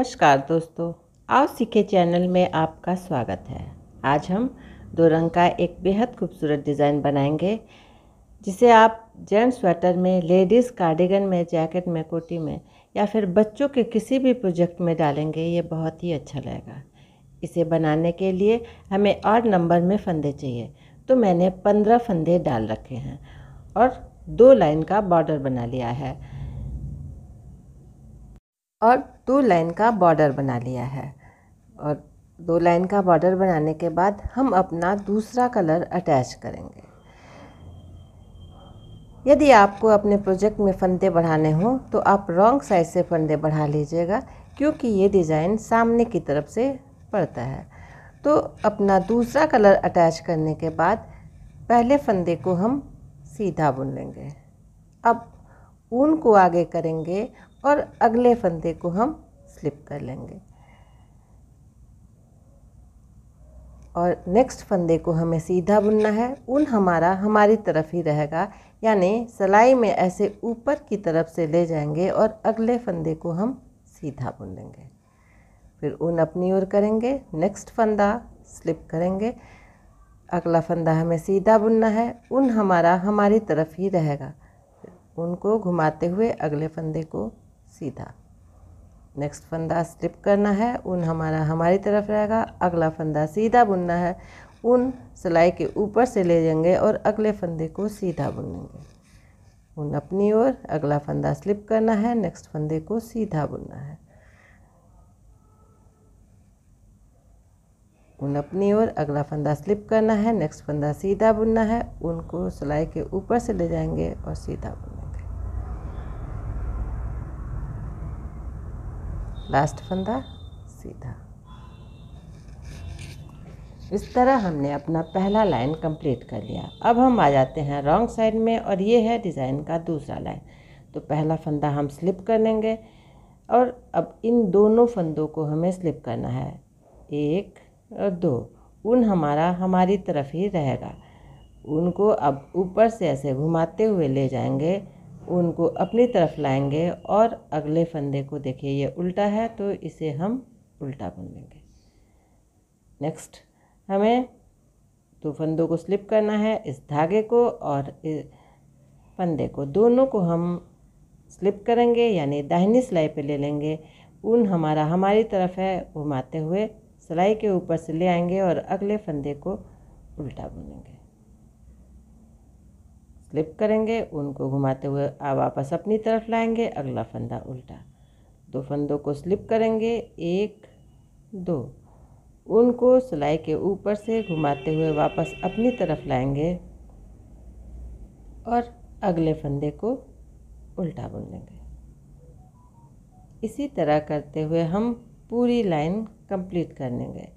नमस्कार दोस्तों आओ सीखे चैनल में आपका स्वागत है आज हम दो रंग का एक बेहद खूबसूरत डिज़ाइन बनाएंगे जिसे आप जेंट्स स्वेटर में लेडीज़ कार्डिगन में जैकेट में कोटी में या फिर बच्चों के किसी भी प्रोजेक्ट में डालेंगे ये बहुत ही अच्छा लगेगा इसे बनाने के लिए हमें और नंबर में फंदे चाहिए तो मैंने पंद्रह फंदे डाल रखे हैं और दो लाइन का बॉर्डर बना लिया है और दो लाइन का बॉर्डर बना लिया है और दो लाइन का बॉर्डर बनाने के बाद हम अपना दूसरा कलर अटैच करेंगे यदि आपको अपने प्रोजेक्ट में फंदे बढ़ाने हों तो आप रॉन्ग साइज से फंदे बढ़ा लीजिएगा क्योंकि ये डिज़ाइन सामने की तरफ से पड़ता है तो अपना दूसरा कलर अटैच करने के बाद पहले फंदे को हम सीधा बुन लेंगे अब ऊन को आगे करेंगे और अगले फंदे को हम स्लिप कर लेंगे और नेक्स्ट फंदे को हमें सीधा बुनना है उन हमारा हमारी तरफ ही रहेगा यानी सिलाई में ऐसे ऊपर की तरफ से ले जाएंगे और अगले फंदे को हम सीधा बुन लेंगे फिर ऊन अपनी ओर करेंगे नेक्स्ट फंदा स्लिप करेंगे अगला फंदा हमें सीधा बुनना है उन हमारा हमारी तरफ ही रहेगा उनको घुमाते हुए अगले फंदे को सीधा नेक्स्ट फंदा स्लिप करना है ऊन हमारा हमारी तरफ रहेगा अगला फंदा सीधा बुनना है ऊन सिलाई के ऊपर से ले जाएंगे और अगले फंदे को सीधा बुनेंगे उन ऊन अपनी ओर अगला फंदा स्लिप करना है नेक्स्ट फंदे को सीधा बुनना है ऊन अपनी ओर अगला फंदा स्लिप करना है नेक्स्ट फंदा सीधा बुनना है ऊन को सिलाई के ऊपर से ले जाएंगे और सीधा बुनना लास्ट फंदा सीधा इस तरह हमने अपना पहला लाइन कंप्लीट कर लिया अब हम आ जाते हैं रॉन्ग साइड में और ये है डिज़ाइन का दूसरा लाइन तो पहला फंदा हम स्लिप कर लेंगे और अब इन दोनों फंदों को हमें स्लिप करना है एक और दो उन हमारा हमारी तरफ ही रहेगा उनको अब ऊपर से ऐसे घुमाते हुए ले जाएंगे उनको अपनी तरफ लाएंगे और अगले फंदे को देखिए ये उल्टा है तो इसे हम उल्टा बुन लेंगे नेक्स्ट हमें दो फंदों को स्लिप करना है इस धागे को और इस फंदे को दोनों को हम स्लिप करेंगे यानी दाहिनी सिलाई पे ले लेंगे ऊन हमारा हमारी तरफ है घुमाते हुए सिलाई के ऊपर से ले आएंगे और अगले फंदे को उल्टा बुनेंगे स्लिप करेंगे उनको घुमाते हुए आप वापस अपनी तरफ लाएंगे अगला फंदा उल्टा दो फंदों को स्लिप करेंगे एक दो उनको सिलाई के ऊपर से घुमाते हुए वापस अपनी तरफ लाएंगे और अगले फंदे को उल्टा बुन लेंगे इसी तरह करते हुए हम पूरी लाइन कंप्लीट कर लेंगे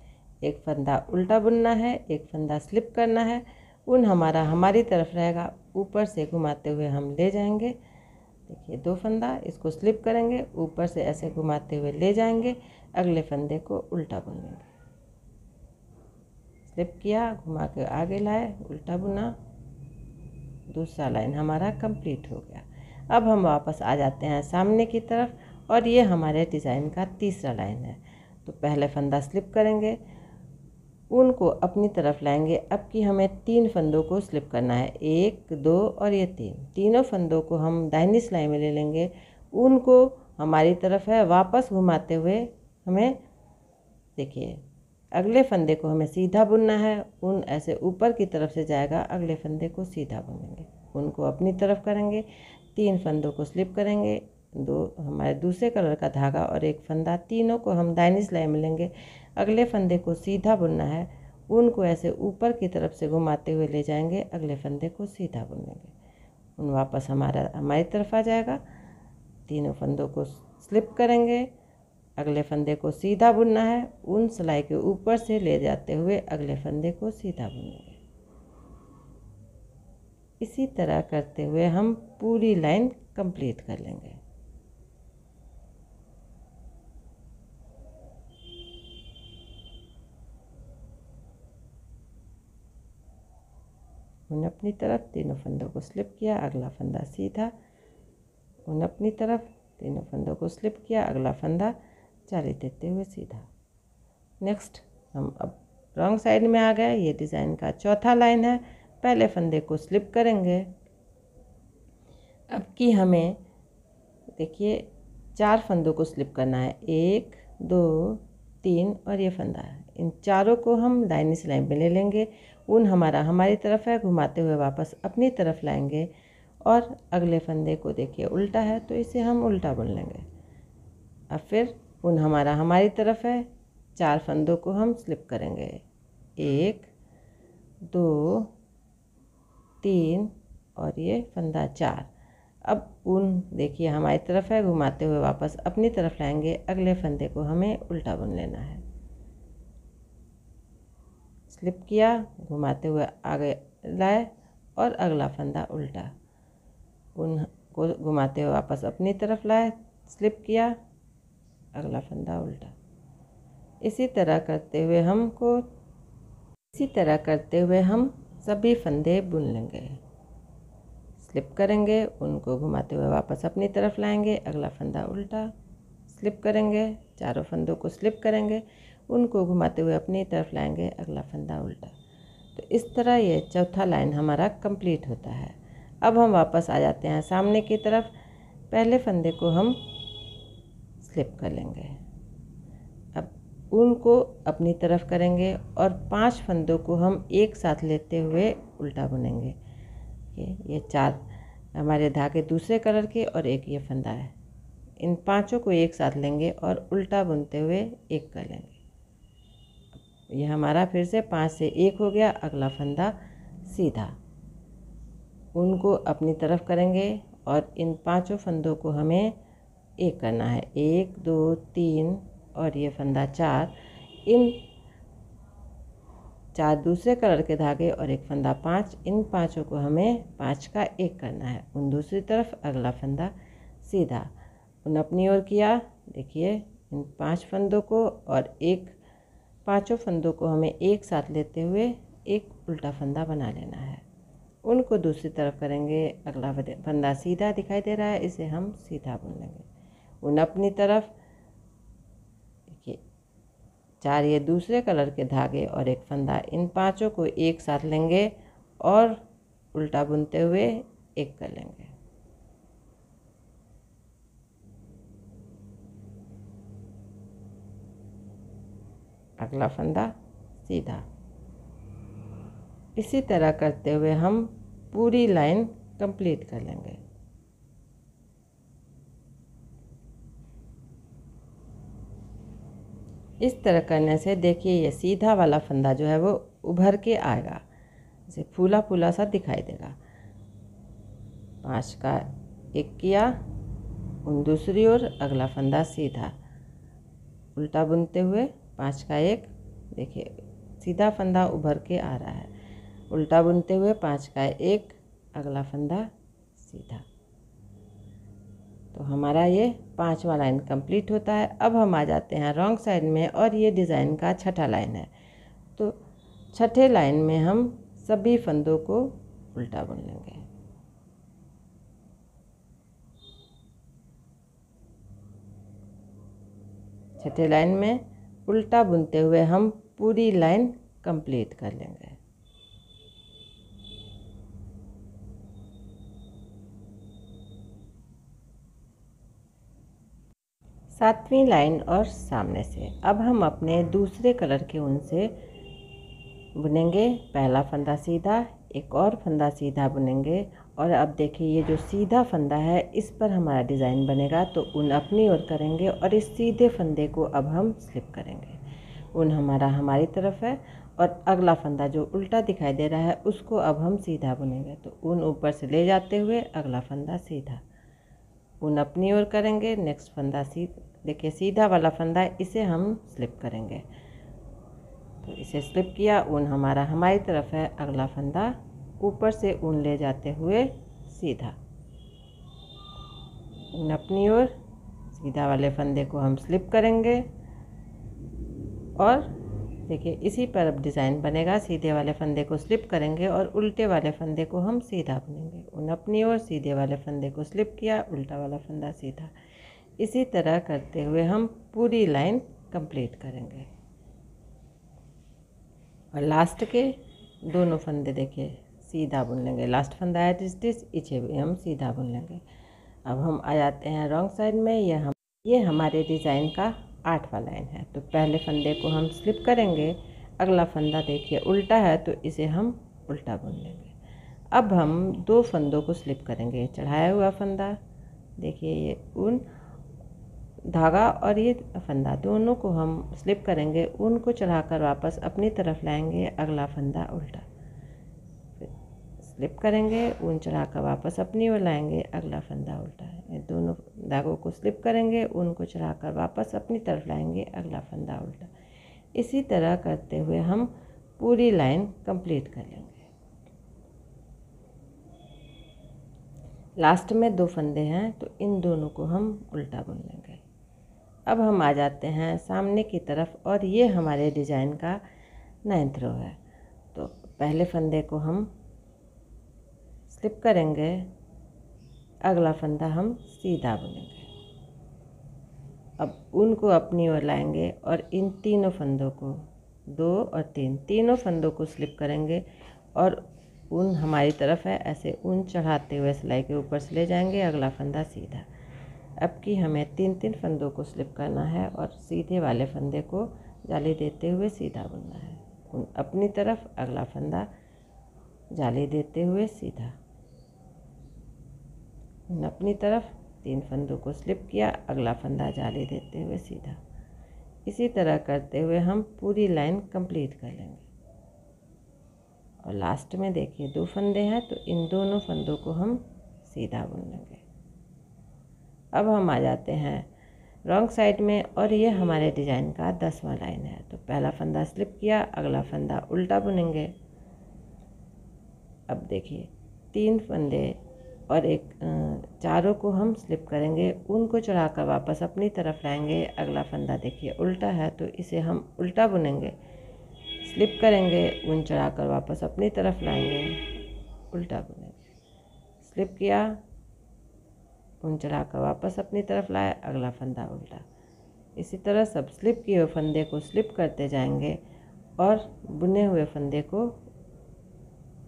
एक फंदा उल्टा बुनना है एक फंदा स्लिप करना है उन हमारा हमारी तरफ रहेगा ऊपर से घुमाते हुए हम ले जाएंगे देखिए दो फंदा इसको स्लिप करेंगे ऊपर से ऐसे घुमाते हुए ले जाएंगे अगले फंदे को उल्टा बुनेंगे स्लिप किया घुमा के आगे लाए उल्टा बुना दूसरा लाइन हमारा कंप्लीट हो गया अब हम वापस आ जाते हैं सामने की तरफ और ये हमारे डिज़ाइन का तीसरा लाइन है तो पहले फंदा स्लिप करेंगे ऊन को अपनी तरफ लाएंगे अब कि हमें तीन फंदों को स्लिप करना है एक दो और ये तीन तीनों फंदों को हम दाहिनी सिलाई में ले लेंगे ऊन को हमारी तरफ है वापस घुमाते हुए हमें देखिए अगले फंदे को हमें सीधा बुनना है ऊन ऐसे ऊपर की तरफ से जाएगा अगले फंदे को सीधा बुनेंगे ऊन को अपनी तरफ करेंगे तीन फंदों को स्लिप करेंगे दो हमारे दूसरे कलर का धागा और एक फंदा तीनों को हम दाइनी सिलाई में लेंगे अगले फंदे को सीधा बुनना है ऊन को ऐसे ऊपर की तरफ से घुमाते हुए ले जाएंगे अगले फंदे को सीधा बुनेंगे उन ऊन वापस हमारा हमारी तरफ आ जाएगा तीनों फंदों को स्लिप करेंगे अगले फंदे को सीधा बुनना है ऊन सिलाई के ऊपर से ले जाते हुए अगले फंदे को सीधा बुनेंगे इसी तरह करते हुए हम पूरी लाइन कंप्लीट कर लेंगे उन्हें अपनी तरफ तीनों फंदों को स्लिप किया अगला फंदा सीधा उन्हें अपनी तरफ तीनों फंदों को स्लिप किया अगला फंदा चाली देते हुए सीधा नेक्स्ट हम अब रॉन्ग साइड में आ गए ये डिज़ाइन का चौथा लाइन है पहले फंदे को स्लिप करेंगे अब कि हमें देखिए चार फंदों को स्लिप करना है एक दो तीन और ये फंदा है इन चारों को हम दाहिनी सिलाई में ले लेंगे ऊन हमारा हमारी तरफ है घुमाते हुए वापस अपनी तरफ लाएंगे और अगले फंदे को देखिए उल्टा है तो इसे हम उल्टा बुन लेंगे अब फिर ऊन हमारा हमारी तरफ है चार फंदों को हम स्लिप करेंगे एक दो तीन और ये फंदा चार अब ऊन देखिए हमारी तरफ है घुमाते हुए वापस अपनी तरफ लाएंगे अगले फंदे को हमें उल्टा बुन लेना है स्लिप किया घुमाते हुए आगे लाए और अगला फंदा उल्टा उन को घुमाते हुए वापस अपनी तरफ लाए स्लिप किया अगला फंदा उल्टा इसी तरह करते हुए हमको इसी तरह करते हुए हम सभी फंदे बुन लेंगे स्लिप करेंगे उनको घुमाते हुए वापस अपनी तरफ लाएंगे अगला फंदा उल्टा स्लिप करेंगे चारों फंदों को स्लिप करेंगे उनको घुमाते हुए अपनी तरफ लाएंगे अगला फंदा उल्टा तो इस तरह ये चौथा लाइन हमारा कंप्लीट होता है अब हम वापस आ जाते हैं सामने की तरफ पहले फंदे को हम स्लिप कर लेंगे अब उनको अपनी तरफ करेंगे और पांच फंदों को हम एक साथ लेते हुए उल्टा बुनेंगे ये ये चार हमारे धागे दूसरे कलर के और एक ये फंदा है इन पांचों को एक साथ लेंगे और उल्टा बुनते हुए एक कर लेंगे यह हमारा फिर से पाँच से एक हो गया अगला फंदा सीधा उनको अपनी तरफ करेंगे और इन पांचों फंदों को हमें एक करना है एक दो तीन और ये फंदा चार इन चार दूसरे कलर के धागे और एक फंदा पाँच इन पांचों को हमें पाँच का एक करना है उन दूसरी तरफ अगला फंदा सीधा उन अपनी ओर किया देखिए इन पांच फंदों को और एक पांचों फंदों को हमें एक साथ लेते हुए एक उल्टा फंदा बना लेना है उनको दूसरी तरफ करेंगे अगला फंदा सीधा दिखाई दे रहा है इसे हम सीधा बुन लेंगे उन अपनी तरफ देखिए चार ये दूसरे कलर के धागे और एक फंदा इन पांचों को एक साथ लेंगे और उल्टा बुनते हुए एक कर लेंगे अगला फंदा सीधा इसी तरह करते हुए हम पूरी लाइन कंप्लीट कर लेंगे इस तरह करने से देखिए ये सीधा वाला फंदा जो है वो उभर के आएगा जैसे फूला फूला सा दिखाई देगा पाँच का एक किया उन दूसरी ओर अगला फंदा सीधा उल्टा बुनते हुए पाँच का एक देखिए सीधा फंदा उभर के आ रहा है उल्टा बुनते हुए पाँच का एक अगला फंदा सीधा तो हमारा ये पाँचवा लाइन कंप्लीट होता है अब हम आ जाते हैं रॉन्ग साइड में और ये डिज़ाइन का छठा लाइन है तो छठे लाइन में हम सभी फंदों को उल्टा बुन लेंगे छठे लाइन में उल्टा बुनते हुए हम पूरी लाइन कंप्लीट कर लेंगे सातवीं लाइन और सामने से अब हम अपने दूसरे कलर के ऊन से बुनेंगे पहला फंदा सीधा एक और फंदा सीधा बुनेंगे और अब देखिए ये जो सीधा फंदा है इस पर हमारा डिज़ाइन बनेगा तो उन अपनी ओर करेंगे और इस सीधे फंदे को अब हम स्लिप करेंगे उन हमारा हमारी तरफ है और अगला फंदा जो उल्टा दिखाई दे रहा है उसको अब हम सीधा बुनेंगे तो उन ऊपर से ले जाते हुए अगला फंदा सीधा उन अपनी ओर करेंगे नेक्स्ट फंदा सीधा देखिए सीधा वाला फंदा इसे हम स्लिप करेंगे तो इसे स्लिप किया ऊन हमारा हमारी तरफ है अगला फंदा ऊपर से ऊन ले जाते हुए सीधा ऊन अपनी ओर सीधा वाले फंदे को हम स्लिप करेंगे और देखिए इसी पर अब डिज़ाइन बनेगा सीधे वाले फंदे को स्लिप करेंगे और उल्टे वाले फंदे को हम सीधा बुनेंगे उन अपनी ओर सीधे वाले फंदे को स्लिप किया उल्टा वाला फंदा सीधा इसी तरह करते हुए हम पूरी लाइन कंप्लीट करेंगे और लास्ट के दोनों फंदे देखिए सीधा बुन लेंगे लास्ट फंदा है स्टिच इसे भी हम सीधा बुन लेंगे अब हम आ जाते हैं रॉन्ग साइड में यह हम ये हमारे डिज़ाइन का आठवा लाइन है तो पहले फंदे को हम स्लिप करेंगे अगला फंदा देखिए उल्टा है तो इसे हम उल्टा बुन लेंगे अब हम दो फंदों को स्लिप करेंगे चढ़ाया हुआ फंदा देखिए ये ऊन धागा और ये फंदा दोनों को हम स्लिप करेंगे ऊन को चढ़ाकर वापस अपनी तरफ लाएंगे अगला फंदा उल्टा स्लिप करेंगे ऊन चढ़ा कर वापस अपनी ओर लाएंगे अगला फंदा उल्टा है दोनों धागों को स्लिप करेंगे ऊन को चढ़ा कर वापस अपनी तरफ लाएंगे अगला फंदा उल्टा इसी तरह करते हुए हम पूरी लाइन कंप्लीट कर लेंगे लास्ट में दो फंदे हैं तो इन दोनों को हम उल्टा बुन लेंगे अब हम आ जाते हैं सामने की तरफ और ये हमारे डिज़ाइन का नाइन्थ रो है तो पहले फंदे को हम स्लिप करेंगे अगला फंदा हम सीधा बुनेंगे अब उनको अपनी ओर लाएंगे और इन तीनों फंदों को दो और तीन तीनों फंदों को स्लिप करेंगे और ऊन हमारी तरफ है ऐसे ऊन चढ़ाते हुए सिलाई के ऊपर से ले जाएंगे अगला फंदा सीधा अब कि हमें तीन तीन फंदों को स्लिप करना है और सीधे वाले फंदे को जाली देते हुए सीधा बुनना है उन अपनी तरफ अगला फंदा जाली देते हुए सीधा उन अपनी तरफ तीन फंदों को स्लिप किया अगला फंदा जाली देते हुए सीधा इसी तरह करते हुए हम पूरी लाइन कंप्लीट कर लेंगे और लास्ट में देखिए दो फंदे हैं तो इन दोनों फंदों को हम सीधा बुन लेंगे अब हम आ जाते हैं रॉन्ग साइड में और ये हमारे डिज़ाइन का दसवां लाइन है तो पहला फंदा स्लिप किया अगला फंदा उल्टा बुनेंगे अब देखिए तीन फंदे और एक चारों को हम स्लिप करेंगे उनको चढ़ा कर वापस अपनी तरफ लाएंगे अगला फंदा देखिए उल्टा है तो इसे हम उल्टा बुनेंगे स्लिप करेंगे ऊन चढ़ा कर वापस अपनी तरफ लाएंगे उल्टा बुनेंगे स्लिप किया ऊन चढ़ा कर वापस अपनी तरफ लाए अगला फंदा उल्टा इसी तरह सब स्लिप किए हुए फंदे को स्लिप करते जाएंगे और बुने हुए फंदे को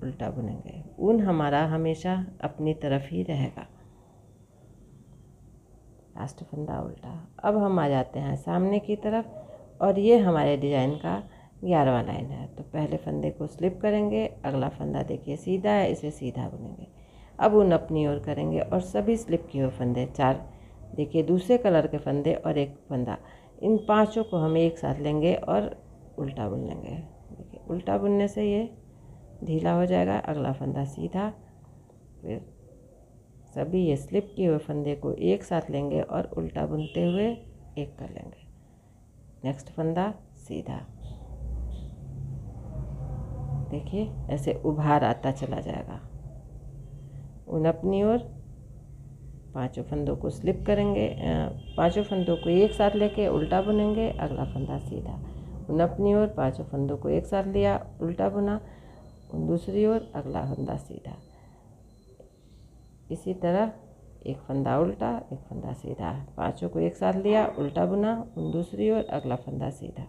उल्टा बुनेंगे ऊन हमारा हमेशा अपनी तरफ ही रहेगा लास्ट फंदा उल्टा अब हम आ जाते हैं सामने की तरफ और ये हमारे डिज़ाइन का ग्यारहवा लाइन है तो पहले फंदे को स्लिप करेंगे अगला फंदा देखिए सीधा है इसे सीधा बुनेंगे अब उन अपनी ओर करेंगे और सभी स्लिप किए हुए फंदे चार देखिए दूसरे कलर के फंदे और एक फंदा इन पांचों को हम एक साथ लेंगे और उल्टा बुन लेंगे देखिए उल्टा बुनने से ये ढीला हो जाएगा अगला फंदा सीधा फिर सभी ये स्लिप किए हुए फंदे को एक साथ लेंगे और उल्टा बुनते हुए एक कर लेंगे नेक्स्ट फंदा सीधा देखिए ऐसे उभार आता चला जाएगा उन अपनी ओर पांचों फंदों को स्लिप करेंगे पांचों फंदों को एक साथ लेके उल्टा बुनेंगे अगला फंदा सीधा उन अपनी ओर पांचों फंदों को एक साथ लिया उल्टा बुना दूसरी ओर अगला फंदा सीधा इसी तरह एक फंदा उल्टा एक फंदा सीधा पांचों को एक साथ लिया उल्टा बुना उन दूसरी ओर अगला फंदा सीधा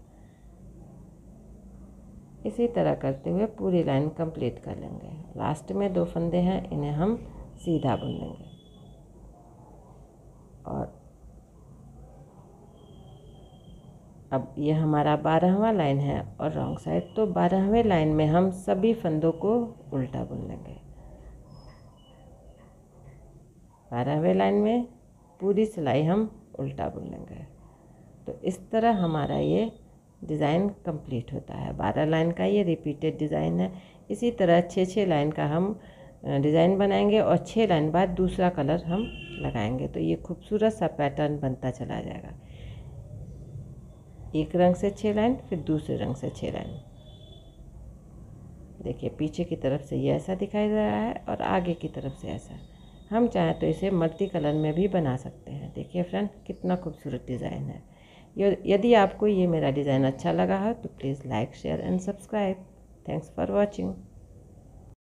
इसी तरह करते हुए पूरी लाइन कंप्लीट कर लेंगे लास्ट में दो फंदे हैं इन्हें हम सीधा बुन लेंगे अब यह हमारा बारहवा लाइन है और रॉन्ग साइड तो बारहवें लाइन में हम सभी फंदों को उल्टा बुन लेंगे बारहवें लाइन में पूरी सिलाई हम उल्टा बुन लेंगे तो इस तरह हमारा ये डिज़ाइन कंप्लीट होता है बारह लाइन का ये रिपीटेड डिज़ाइन है इसी तरह छः छः लाइन का हम डिज़ाइन बनाएंगे और छः लाइन बाद दूसरा कलर हम लगाएंगे तो ये खूबसूरत सा पैटर्न बनता चला जाएगा एक रंग से छः लाइन फिर दूसरे रंग से छः लाइन देखिए पीछे की तरफ से ये ऐसा दिखाई दे रहा है और आगे की तरफ से ऐसा हम चाहें तो इसे मल्टी कलर में भी बना सकते हैं देखिए फ्रेंड कितना खूबसूरत डिज़ाइन है यदि आपको ये मेरा डिज़ाइन अच्छा लगा है तो please like share and subscribe thanks for watching